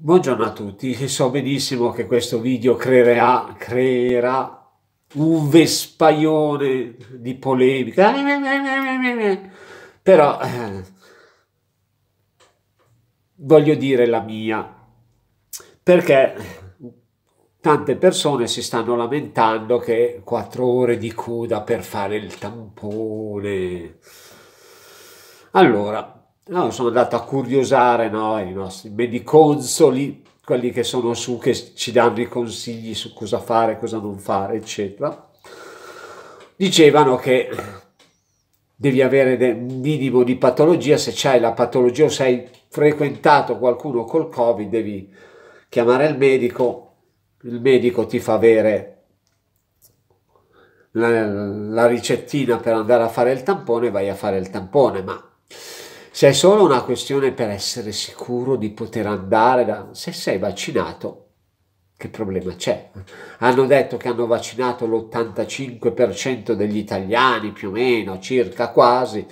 Buongiorno a tutti, so benissimo che questo video creerà, creerà un vespaione di polemica, però eh, voglio dire la mia, perché tante persone si stanno lamentando che quattro ore di coda per fare il tampone. Allora, no, sono andato a curiosare no, i nostri mediconsoli, quelli che sono su, che ci danno i consigli su cosa fare, cosa non fare, eccetera. Dicevano che devi avere un minimo di patologia, se c'hai la patologia o se hai frequentato qualcuno col Covid devi chiamare il medico, il medico ti fa avere la, la ricettina per andare a fare il tampone, vai a fare il tampone, ma se è solo una questione per essere sicuro di poter andare, da... se sei vaccinato, che problema c'è? Hanno detto che hanno vaccinato l'85% degli italiani, più o meno, circa quasi,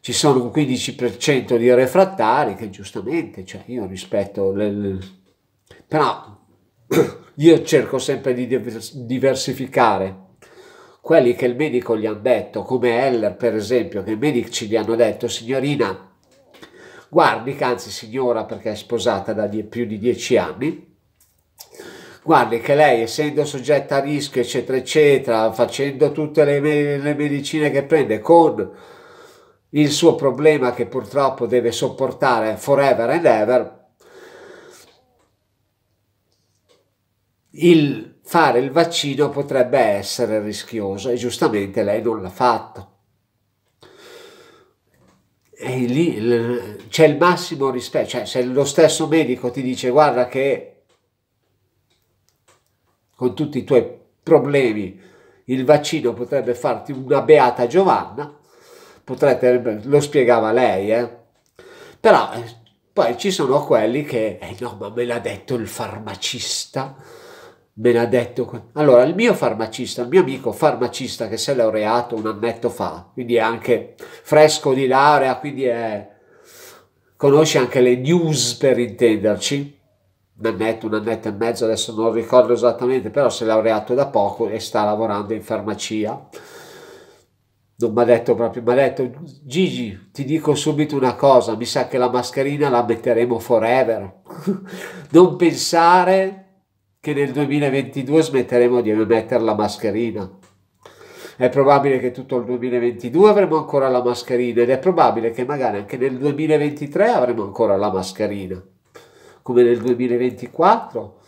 ci sono un 15% di refrattari che giustamente, cioè io rispetto, le... però io cerco sempre di diversificare quelli che il medico gli hanno detto, come Heller per esempio, che i medici gli hanno detto, signorina, guardi, che anzi signora perché è sposata da die, più di dieci anni, guardi che lei essendo soggetta a rischio, eccetera, eccetera, facendo tutte le, le medicine che prende con il suo problema che purtroppo deve sopportare forever and ever, il fare il vaccino potrebbe essere rischioso e giustamente lei non l'ha fatto. E lì c'è il massimo rispetto, cioè se lo stesso medico ti dice guarda che con tutti i tuoi problemi il vaccino potrebbe farti una beata Giovanna, potrebbe, lo spiegava lei, eh? però eh, poi ci sono quelli che, eh no ma me l'ha detto il farmacista, me l'ha detto. Allora, il mio farmacista, il mio amico farmacista che si è laureato un annetto fa, quindi è anche fresco di laurea, quindi è... conosce anche le news per intenderci, un annetto, un annetto e mezzo, adesso non ricordo esattamente, però si è laureato da poco e sta lavorando in farmacia. Non mi ha detto proprio, mi ha detto Gigi, ti dico subito una cosa, mi sa che la mascherina la metteremo forever. non pensare che nel 2022 smetteremo di mettere la mascherina. È probabile che tutto il 2022 avremo ancora la mascherina ed è probabile che magari anche nel 2023 avremo ancora la mascherina. Come nel 2024,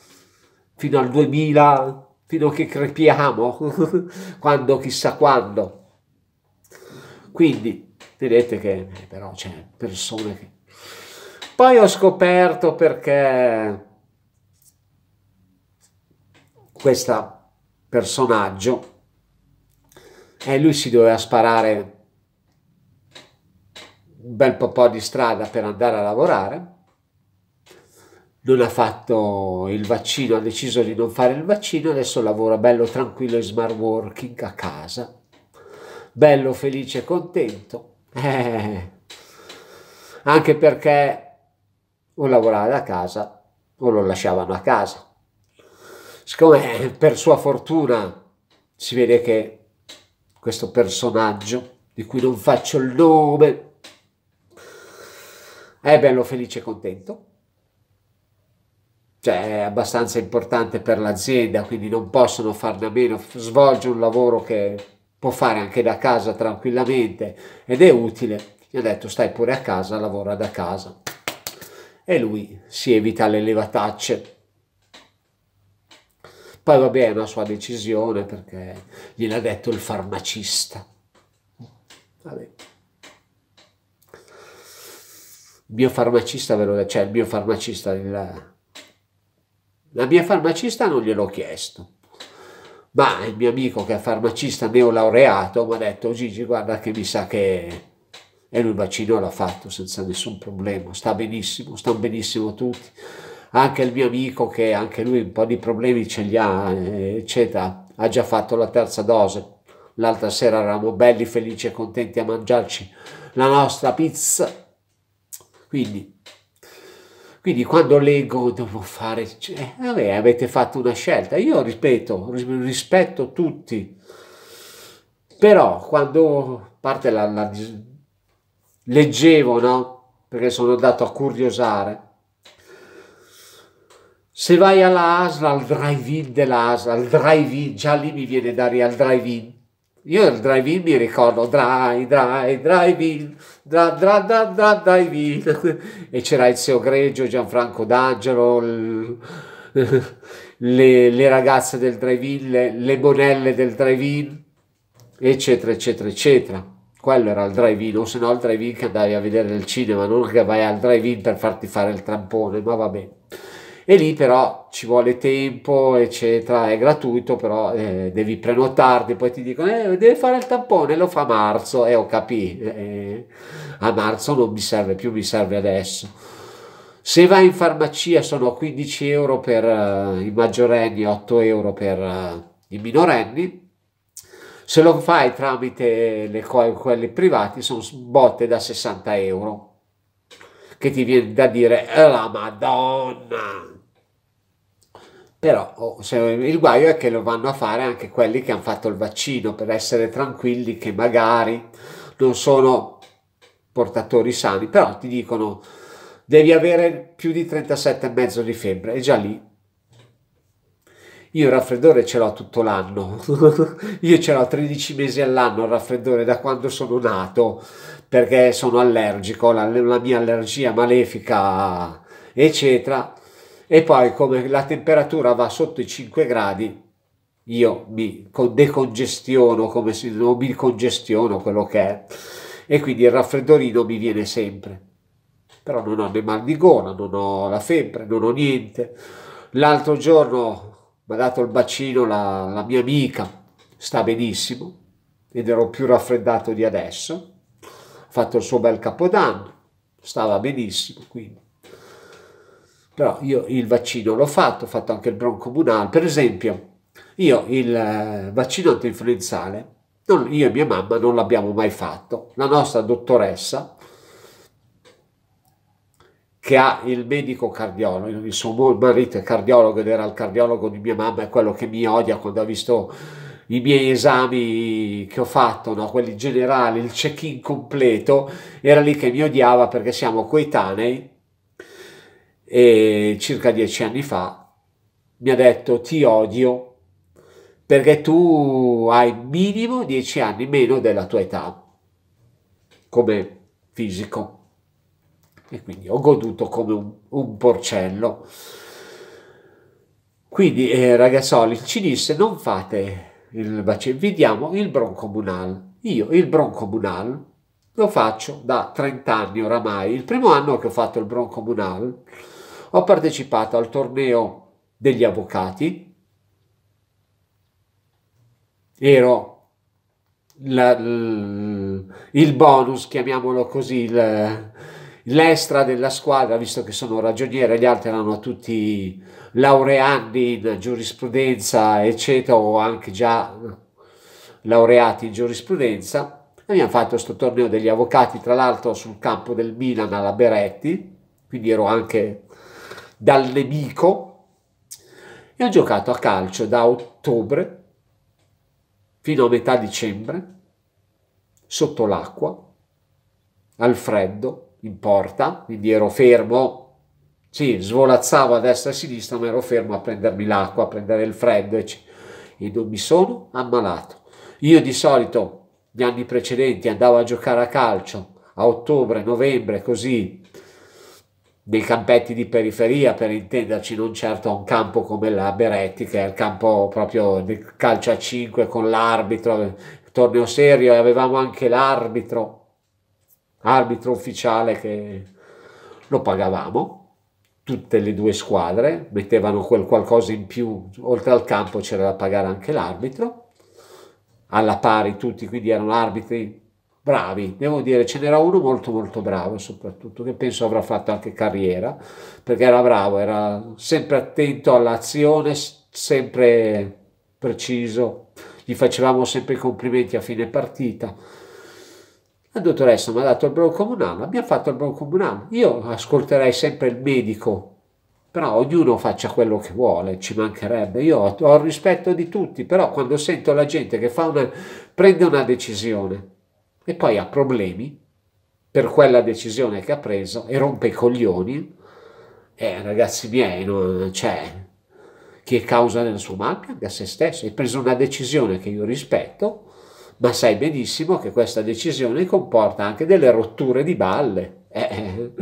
fino al 2000, fino a che crepiamo, quando chissà quando. Quindi vedete che eh, però c'è persone che... Poi ho scoperto perché questo personaggio e lui si doveva sparare un bel po' di strada per andare a lavorare non ha fatto il vaccino, ha deciso di non fare il vaccino, adesso lavora bello tranquillo in smart working a casa, bello felice e contento, eh, anche perché o lavorava da casa o lo lasciavano a casa siccome eh, per sua fortuna si vede che questo personaggio, di cui non faccio il nome, è bello felice e contento, cioè è abbastanza importante per l'azienda, quindi non possono farne a meno, svolge un lavoro che può fare anche da casa tranquillamente ed è utile. Gli ha detto stai pure a casa, lavora da casa. E lui si evita le levatacce. Poi vabbè, è una sua decisione perché gliel'ha detto il farmacista. Vabbè. Il mio farmacista ve lo cioè il mio farmacista, il, la mia farmacista non gliel'ho chiesto, ma il mio amico che è farmacista neolaureato mi ha detto Gigi guarda che mi sa che... E lui il vaccino l'ha fatto senza nessun problema, sta benissimo, stanno benissimo tutti anche il mio amico che anche lui un po' di problemi ce li ha, eh, eccetera, ha già fatto la terza dose. L'altra sera eravamo belli, felici e contenti a mangiarci la nostra pizza. Quindi, quindi quando leggo devo fare, cioè, vabbè, avete fatto una scelta. Io ripeto, rispetto tutti. Però quando parte la, la leggevo, no? Perché sono andato a curiosare se vai alla ASL, al drive-in dell'ASL, al drive-in, già lì mi viene da al drive-in. Io al drive-in mi ricordo drive, drive, drive-in, dra, dra, dra, dra, drive-in. E c'era il Ezio Greggio, Gianfranco D'Angelo, l... le, le, ragazze del drive-in, le, le monelle del drive-in, eccetera, eccetera, eccetera quello era il drive-in, o se no il drive-in che andavi a vedere nel cinema, non che vai al drive-in per farti fare il trampone, ma va bene e lì però ci vuole tempo, eccetera, è gratuito, però eh, devi prenotarti, poi ti dicono, eh, devi fare il tampone, lo fa a marzo, e eh, ho capito, eh, a marzo non mi serve più, mi serve adesso. Se vai in farmacia sono 15 euro per uh, i maggiorenni, 8 euro per uh, i minorenni, se lo fai tramite le, quelli privati sono botte da 60 euro, che ti viene da dire, eh, la madonna! però oh, se, il guaio è che lo vanno a fare anche quelli che hanno fatto il vaccino per essere tranquilli che magari non sono portatori sani, però ti dicono devi avere più di 37,5 di febbre e già lì io il raffreddore ce l'ho tutto l'anno, io ce l'ho 13 mesi all'anno il raffreddore da quando sono nato perché sono allergico, la, la mia allergia malefica eccetera e poi come la temperatura va sotto i 5 gradi io mi decongestiono come se non mi congestiono quello che è e quindi il raffreddorino mi viene sempre però non ho né mal di gola non ho la febbre non ho niente l'altro giorno mi ha dato il bacino la, la mia amica sta benissimo ed ero più raffreddato di adesso ha fatto il suo bel capodanno stava benissimo quindi però io il vaccino l'ho fatto, ho fatto anche il broncomunale. Per esempio, io il eh, vaccino antinfluenzale, non, io e mia mamma non l'abbiamo mai fatto. La nostra dottoressa, che ha il medico cardiologo, il suo marito è cardiologo ed era il cardiologo di mia mamma, è quello che mi odia quando ha visto i miei esami che ho fatto, no? quelli generali, il check-in completo, era lì che mi odiava perché siamo coetanei e circa dieci anni fa mi ha detto ti odio perché tu hai minimo dieci anni meno della tua età come fisico e quindi ho goduto come un, un porcello quindi eh, ragazzoli ci disse non fate il bacino vi diamo il broncomunal io il broncomunal lo faccio da 30 anni oramai il primo anno che ho fatto il broncomunal ho partecipato al torneo degli avvocati, ero la, il bonus, chiamiamolo così, l'estra della squadra, visto che sono ragioniere, gli altri erano tutti laureati in giurisprudenza, eccetera, o anche già laureati in giurisprudenza. Abbiamo fatto questo torneo degli avvocati, tra l'altro sul campo del Milan alla Beretti, quindi ero anche dal nemico e ho giocato a calcio da ottobre fino a metà dicembre sotto l'acqua al freddo in porta quindi ero fermo sì, svolazzavo a destra e a sinistra, ma ero fermo a prendermi l'acqua, a prendere il freddo e non mi sono ammalato. Io di solito gli anni precedenti andavo a giocare a calcio a ottobre, novembre, così nei campetti di periferia, per intenderci, non certo a un campo come la Beretti, che è il campo proprio di calcio a 5 con l'arbitro, torneo serio, e avevamo anche l'arbitro, arbitro ufficiale che lo pagavamo. Tutte le due squadre mettevano quel qualcosa in più, oltre al campo c'era da pagare anche l'arbitro, alla pari tutti, quindi erano arbitri bravi, devo dire, ce n'era uno molto molto bravo soprattutto, che penso avrà fatto anche carriera, perché era bravo, era sempre attento all'azione, sempre preciso, gli facevamo sempre i complimenti a fine partita. La dottoressa mi ha dato il brown comunale, abbiamo fatto il brown comunale, io ascolterei sempre il medico, però ognuno faccia quello che vuole, ci mancherebbe, io ho, il rispetto di tutti, però quando sento la gente che una, prende una decisione, e poi ha problemi per quella decisione che ha preso e rompe i coglioni. Eh, ragazzi miei, non c'è cioè, chi è causa del suo mal pianga se stesso. Hai preso una decisione che io rispetto, ma sai benissimo che questa decisione comporta anche delle rotture di balle. Eh, eh.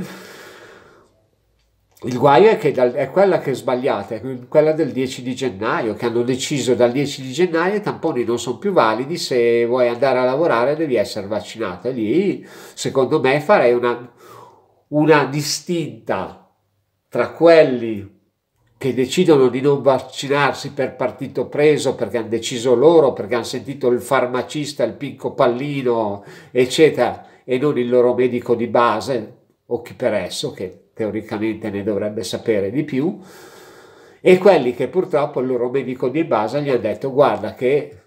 Il guaio è che dal, è quella che è sbagliata, è quella del 10 di gennaio, che hanno deciso dal 10 di gennaio i tamponi non sono più validi, se vuoi andare a lavorare devi essere vaccinato. E lì, secondo me, farei una, una distinta tra quelli che decidono di non vaccinarsi per partito preso, perché hanno deciso loro, perché hanno sentito il farmacista, il picco pallino, eccetera, e non il loro medico di base o chi per esso che teoricamente ne dovrebbe sapere di più, e quelli che purtroppo il loro medico di base gli ha detto guarda che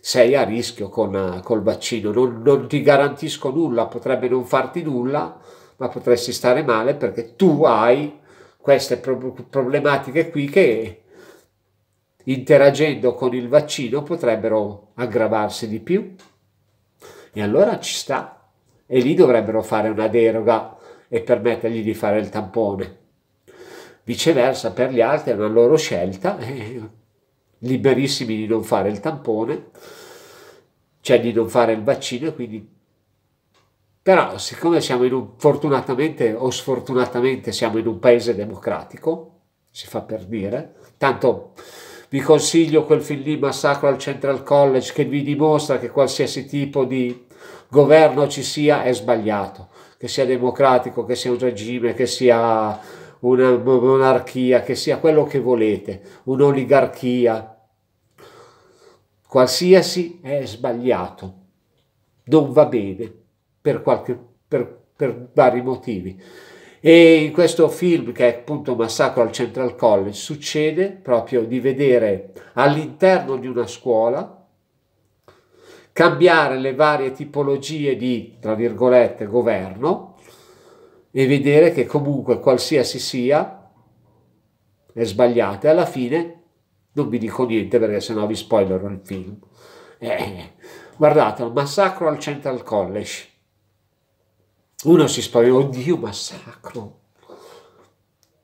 sei a rischio con, col vaccino, non, non ti garantisco nulla, potrebbe non farti nulla, ma potresti stare male perché tu hai queste problematiche qui che interagendo con il vaccino potrebbero aggravarsi di più. E allora ci sta. E lì dovrebbero fare una deroga e permettergli di fare il tampone. Viceversa, per gli altri è una loro scelta, eh, liberissimi di non fare il tampone, cioè di non fare il vaccino, quindi... Però siccome siamo in un, fortunatamente o sfortunatamente siamo in un paese democratico, si fa per dire, tanto vi consiglio quel film lì, Massacro al Central College, che vi dimostra che qualsiasi tipo di governo ci sia è sbagliato che sia democratico, che sia un regime, che sia una monarchia, che sia quello che volete, un'oligarchia, qualsiasi è sbagliato, non va bene per, qualche, per, per vari motivi. E in questo film, che è appunto Massacro al Central College, succede proprio di vedere all'interno di una scuola cambiare le varie tipologie di, tra virgolette, governo e vedere che comunque qualsiasi sia è sbagliata e alla fine non vi dico niente perché sennò vi spoilerò il film. Eh, guardate, un massacro al Central College. Uno si spaventa, oddio, massacro.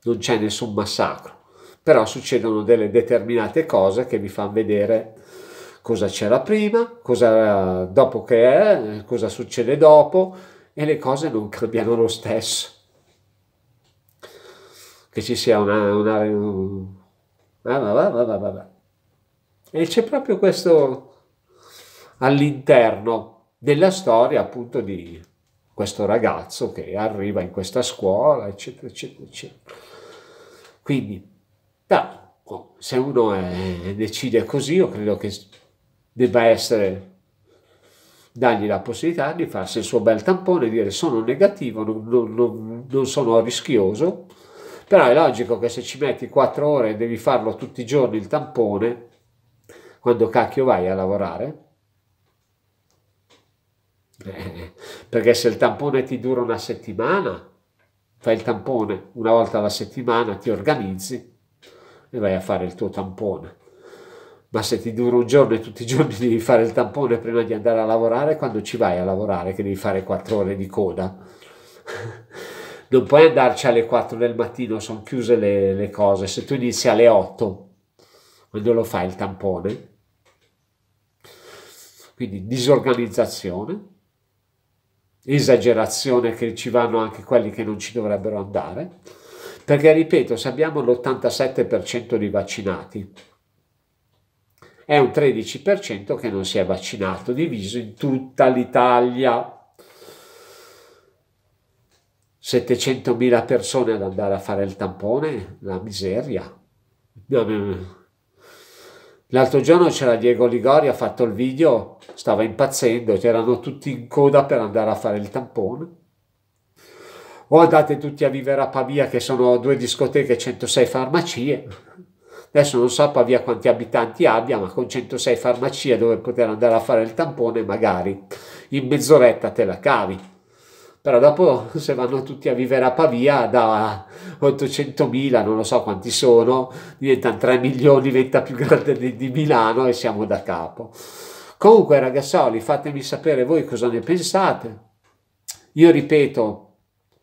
Non c'è nessun massacro, però succedono delle determinate cose che vi fanno vedere cosa c'era prima, cosa, dopo che è, cosa succede dopo e le cose non cambiano lo stesso. Che ci sia una... una, una e c'è proprio questo all'interno della storia appunto di questo ragazzo che arriva in questa scuola, eccetera, eccetera, eccetera. Quindi, da, oh, se uno è, decide così, io credo che debba essere dargli la possibilità di farsi il suo bel tampone e dire sono negativo, non, non, non, non sono rischioso, però è logico che se ci metti 4 ore e devi farlo tutti i giorni il tampone, quando cacchio vai a lavorare? Eh, perché se il tampone ti dura una settimana, fai il tampone una volta alla settimana, ti organizzi e vai a fare il tuo tampone ma se ti dura un giorno e tutti i giorni devi fare il tampone prima di andare a lavorare, quando ci vai a lavorare che devi fare quattro ore di coda? non puoi andarci alle 4 del mattino, sono chiuse le, le cose. Se tu inizi alle 8, quando lo fai il tampone? Quindi disorganizzazione, esagerazione che ci vanno anche quelli che non ci dovrebbero andare, perché ripeto, se abbiamo l'87% di vaccinati, è un 13% che non si è vaccinato, diviso in tutta l'Italia. 700.000 persone ad andare a fare il tampone, la miseria. L'altro giorno c'era Diego Ligori, ha fatto il video, stava impazzendo, c'erano tutti in coda per andare a fare il tampone. O andate tutti a vivere a Pavia, che sono due discoteche e 106 farmacie adesso non so Pavia quanti abitanti abbia, ma con 106 farmacie dove poter andare a fare il tampone magari in mezz'oretta te la cavi. Però dopo se vanno tutti a vivere a Pavia da 800.000, non lo so quanti sono, diventano 3 milioni, diventa più grande di, di Milano e siamo da capo. Comunque ragazzoli, fatemi sapere voi cosa ne pensate. Io ripeto,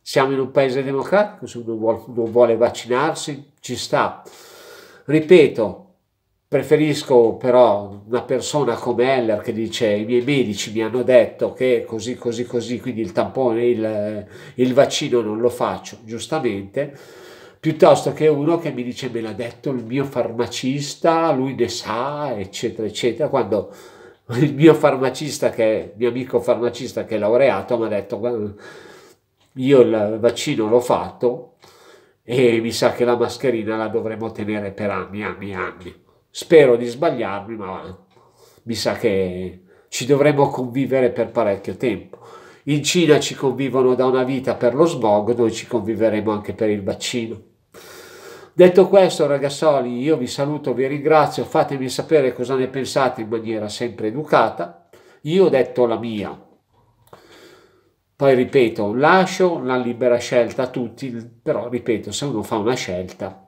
siamo in un paese democratico, se uno vuole, vuole vaccinarsi ci sta. Ripeto, preferisco però una persona come Heller che dice i miei medici mi hanno detto che così, così, così, quindi il tampone, il, il vaccino non lo faccio, giustamente, piuttosto che uno che mi dice me l'ha detto il mio farmacista, lui ne sa, eccetera, eccetera, quando il mio farmacista, che, è mio amico farmacista che è laureato, mi ha detto io il vaccino l'ho fatto, e mi sa che la mascherina la dovremo tenere per anni, anni, anni. Spero di sbagliarmi, ma mi sa che ci dovremo convivere per parecchio tempo. In Cina ci convivono da una vita per lo smog, noi ci conviveremo anche per il vaccino. Detto questo, ragazzoli, io vi saluto, vi ringrazio, fatemi sapere cosa ne pensate in maniera sempre educata. Io ho detto la mia, poi ripeto, lascio la libera scelta a tutti, però ripeto, se uno fa una scelta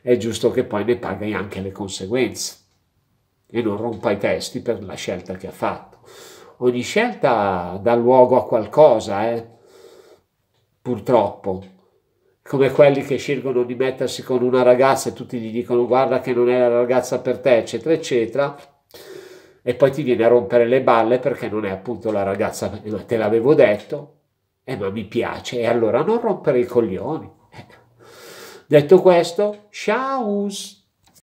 è giusto che poi ne paghi anche le conseguenze e non rompa i testi per la scelta che ha fatto. Ogni scelta dà luogo a qualcosa, eh? purtroppo, come quelli che scelgono di mettersi con una ragazza e tutti gli dicono guarda che non è la ragazza per te, eccetera, eccetera, e poi ti viene a rompere le balle perché non è appunto la ragazza, ma te l'avevo detto, eh ma mi piace, e allora non rompere i coglioni. Eh. Detto questo, ciao!